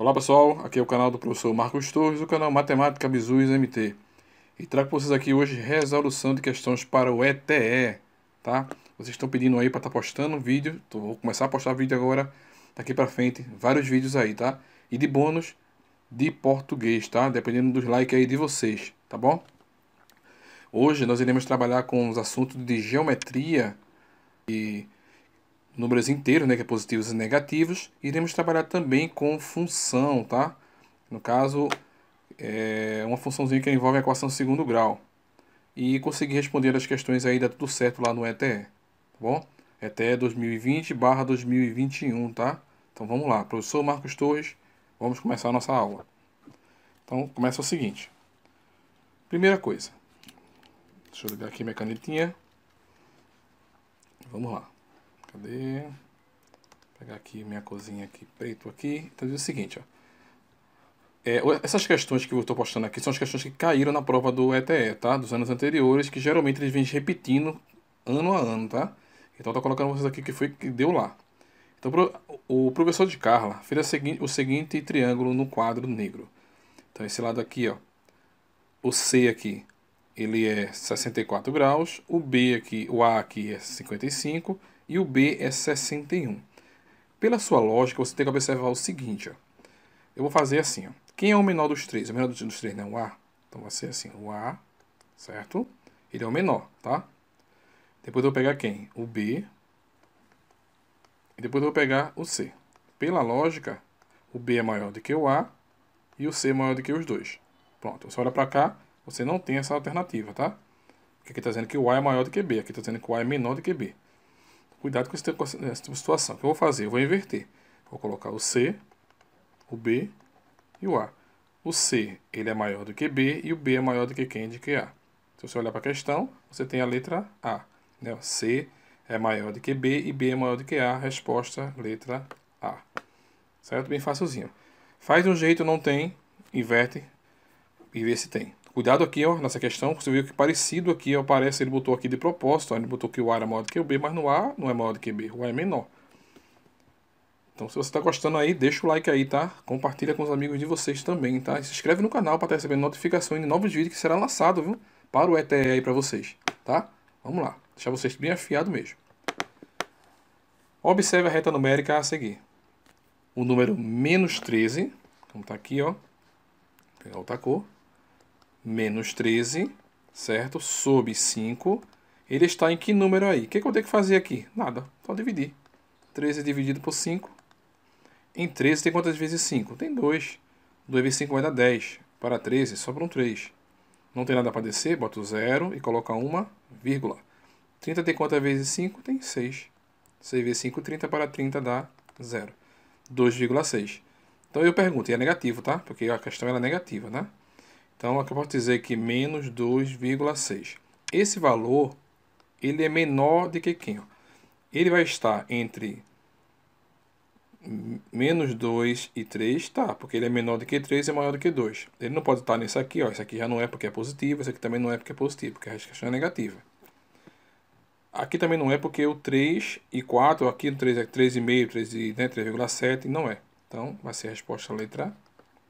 Olá pessoal, aqui é o canal do professor Marcos Torres, o canal Matemática Bizus MT. E trago para vocês aqui hoje resolução de questões para o ETE, tá? Vocês estão pedindo aí para estar tá postando um vídeo, tô vou começar a postar vídeo agora, daqui para frente, vários vídeos aí, tá? E de bônus de português, tá? Dependendo dos likes aí de vocês, tá bom? Hoje nós iremos trabalhar com os assuntos de geometria e números inteiros, né, que é positivos e negativos, iremos trabalhar também com função, tá? No caso, é uma funçãozinha que envolve a equação de segundo grau. E conseguir responder as questões aí, dá tudo certo lá no ETE, tá bom? ETE 2020 barra 2021, tá? Então vamos lá, professor Marcos Torres, vamos começar a nossa aula. Então começa o seguinte. Primeira coisa. Deixa eu ligar aqui minha canetinha. Vamos lá. Cadê? Vou pegar aqui minha cozinha aqui, preto aqui. Então diz o seguinte, ó. É, essas questões que eu estou postando aqui são as questões que caíram na prova do ETE, tá? Dos anos anteriores, que geralmente eles vêm repetindo ano a ano, tá? Então estou colocando vocês aqui que foi que deu lá. Então o professor de Carla fez segui o seguinte triângulo no quadro negro. Então esse lado aqui, ó. O C aqui, ele é 64 graus. O B aqui, o A aqui é 55 e o B é 61. Pela sua lógica, você tem que observar o seguinte. Ó. Eu vou fazer assim. Ó. Quem é o menor dos três? O menor dos três não é o A. Então vai ser assim. O A, certo? Ele é o menor, tá? Depois eu vou pegar quem? O B. E depois eu vou pegar o C. Pela lógica, o B é maior do que o A e o C é maior do que os dois. Pronto. Você olha para cá, você não tem essa alternativa, tá? Porque aqui está dizendo que o A é maior do que B. Aqui está dizendo que o A é menor do que B. Cuidado com essa, com essa tipo situação. O que eu vou fazer? Eu vou inverter. Vou colocar o C, o B e o A. O C ele é maior do que B e o B é maior do que quem é de que A. Se você olhar para a questão, você tem a letra A. Né? C é maior do que B e B é maior do que A. Resposta, letra A. Certo? Bem facilzinho. Faz de um jeito, não tem, inverte e vê se tem. Cuidado aqui, ó, nessa questão, você viu que parecido aqui, ó, parece, ele botou aqui de propósito, ó, ele botou que o A era maior do que o B, mas no A não é maior do que B, o A é menor. Então, se você está gostando aí, deixa o like aí, tá? Compartilha com os amigos de vocês também, tá? E se inscreve no canal para receber notificações de novos vídeos que serão lançados, viu? Para o ETE aí para vocês, tá? Vamos lá, deixar vocês bem afiados mesmo. Observe a reta numérica a seguir. O número menos 13, como está aqui, ó. Vou pegar outra cor menos 13, certo? Sob 5. Ele está em que número aí? O que, é que eu tenho que fazer aqui? Nada, só dividir. 13 dividido por 5. Em 13 tem quantas vezes 5? Tem 2. 2 vezes 5 vai dar 10. Para 13, sobra um 3. Não tem nada para descer, bota o 0 e coloca 1, vírgula. 30 tem quantas vezes 5? Tem 6. 6 vezes 5, 30 para 30 dá 0. 2,6. Então eu pergunto, e é negativo, tá? Porque a questão é negativa, né? Então, aqui eu posso dizer que menos 2,6. Esse valor, ele é menor do que quem? Ó. Ele vai estar entre menos 2 e 3, tá, porque ele é menor do que 3 e é maior do que 2. Ele não pode estar nesse aqui, ó, esse aqui já não é porque é positivo, esse aqui também não é porque é positivo, porque a questão é negativa. Aqui também não é porque o 3 e 4, aqui no 3 é 3,5, 3,7, né, 3, não é. Então, vai ser a resposta letra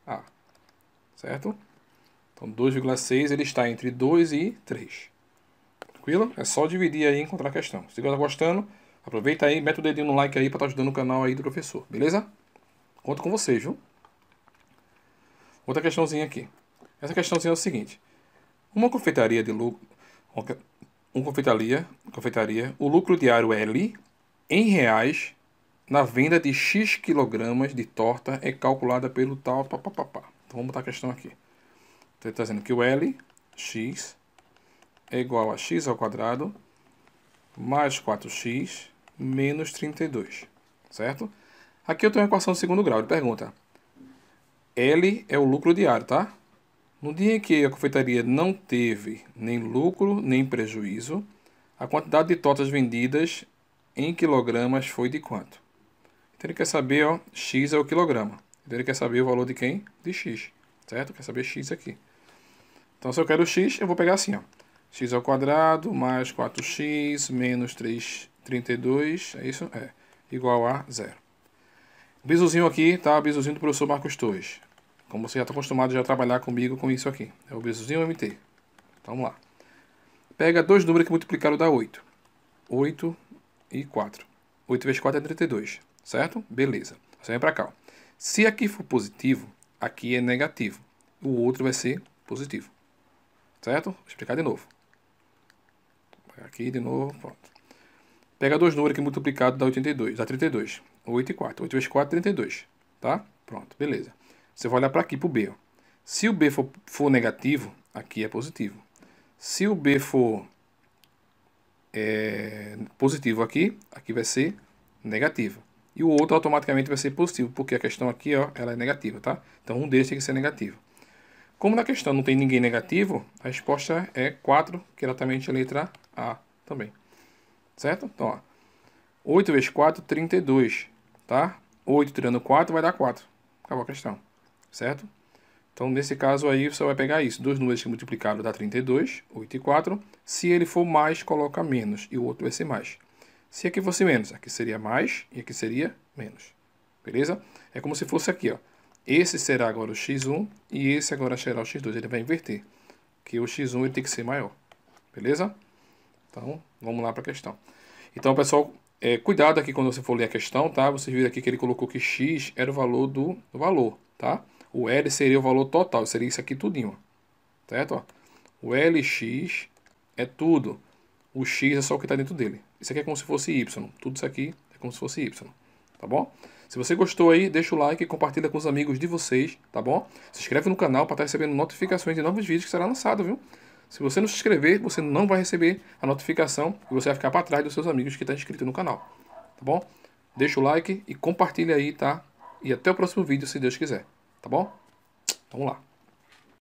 A, certo? Então 2,6 ele está entre 2 e 3. Tranquilo? É só dividir aí e encontrar a questão. Se você está gostando, aproveita aí, mete o dedinho no like aí para estar tá ajudando o canal aí do professor, beleza? Conto com vocês, viu? Outra questãozinha aqui. Essa questãozinha é o seguinte. Uma confeitaria de lucro... Uma confeitaria, confeitaria, o lucro diário é L em reais na venda de X quilogramas de torta é calculada pelo tal papapá. Então vamos botar a questão aqui. Então ele está dizendo que o L, x, é igual a x ao quadrado mais 4x menos 32, certo? Aqui eu tenho uma equação de segundo grau, ele pergunta, L é o lucro diário, tá? No dia em que a confeitaria não teve nem lucro nem prejuízo, a quantidade de tortas vendidas em quilogramas foi de quanto? Então ele quer saber, ó, x é o quilograma. Então ele quer saber o valor de quem? De x, certo? Quer saber x aqui. Então, se eu quero x, eu vou pegar assim, ó. x ao quadrado mais 4x menos 3, 32, é isso? É, igual a zero. Bisuzinho aqui, tá? Bisuzinho do professor Marcos Torres. Como você já está acostumado já a trabalhar comigo com isso aqui. É o bisuzinho MT. Então, vamos lá. Pega dois números que multiplicaram dá 8. 8 e 4. 8 vezes 4 é 32, certo? Beleza. Você vem para cá. Se aqui for positivo, aqui é negativo. O outro vai ser positivo. Certo? Vou explicar de novo. Aqui de novo, pronto. Pega dois números aqui multiplicado dá 82, dá 32. 8 e 4. 8 vezes 4, 32. Tá? Pronto, beleza. Você vai olhar para aqui, para o B. Ó. Se o B for, for negativo, aqui é positivo. Se o B for é, positivo aqui, aqui vai ser negativo. E o outro automaticamente vai ser positivo, porque a questão aqui ó, ela é negativa, tá? Então um deles tem que ser negativo. Como na questão não tem ninguém negativo, a resposta é 4, que é exatamente a letra A também. Certo? Então, ó, 8 vezes 4, 32, tá? 8 tirando 4 vai dar 4. Acabou a questão, certo? Então, nesse caso aí, você vai pegar isso. Dois números multiplicados dá 32, 8 e 4. Se ele for mais, coloca menos, e o outro vai ser mais. Se aqui fosse menos, aqui seria mais e aqui seria menos. Beleza? É como se fosse aqui, ó. Esse será agora o x1 e esse agora será o x2. Ele vai inverter, que o x1 ele tem que ser maior. Beleza? Então, vamos lá para a questão. Então, pessoal, é, cuidado aqui quando você for ler a questão, tá? Vocês viram aqui que ele colocou que x era o valor do, valor, tá? O L seria o valor total, seria isso aqui tudinho, certo? O LX é tudo. O X é só o que está dentro dele. Isso aqui é como se fosse Y. Tudo isso aqui é como se fosse Y, tá bom? Se você gostou aí, deixa o like e compartilha com os amigos de vocês, tá bom? Se inscreve no canal para estar tá recebendo notificações de novos vídeos que serão lançados, viu? Se você não se inscrever, você não vai receber a notificação e você vai ficar para trás dos seus amigos que estão tá inscritos no canal, tá bom? Deixa o like e compartilha aí, tá? E até o próximo vídeo, se Deus quiser, tá bom? Então vamos lá.